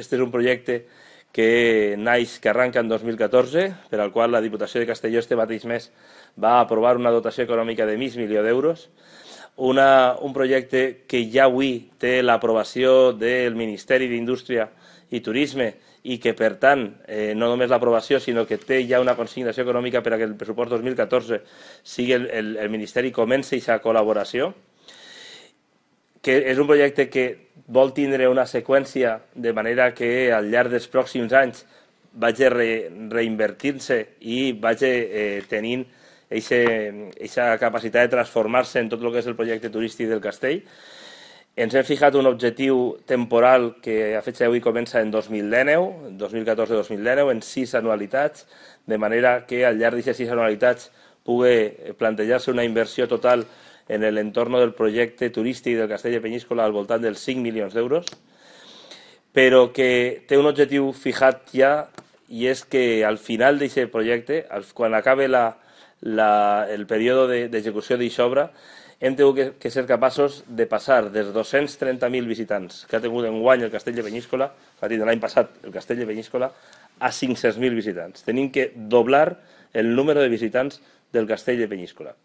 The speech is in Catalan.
Este és un projecte que naix, que arranca en 2014, per al qual la Diputació de Castelló este mateix mes va aprovar una dotació econòmica de mig milió d'euros, una, un projecte que ja avui té l'aprovació del Ministeri d'Indústria i Turisme i que, per tant, eh, no només l'aprovació, sinó que té ja una consignació econòmica per a que el pressupost 2014 sigui el, el, el Ministeri comenci aquesta col·laboració que és un projecte que vol tindre una seqüència de manera que al llarg dels pròxims anys vaig re, reinvertint-se i vaig eh, tenint aquesta capacitat de transformar-se en tot el que és el projecte turístic del castell. Ens hem fijat un objectiu temporal que a fetge d'avui comença en 2019, 2014-2019, en sis anualitats, de manera que al llarg d'aquestes sis anualitats pugui plantejar-se una inversió total en el entorno del projecte turístic del Castell de Peñíscola al voltant dels 5 milions d'euros, però que té un objectiu fijat ja i és que al final d'aquest projecte, quan acabe la, la, el període d'execució de, d'aquesta obra, hem tingut que, que ser capaços de passar dels 230.000 visitants que ha tingut en guany el Castell de Peñíscola, que ha tingut l'any passat el Castell de Peñíscola, a 500.000 visitants. Tenim que doblar el número de visitants del Castell de Peñíscola.